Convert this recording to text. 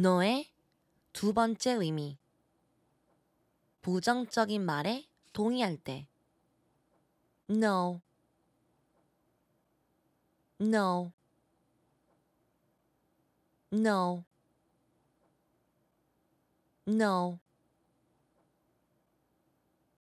너의 두 번째 의미. 부정적인 말에 동의할 때. No. No. No. No.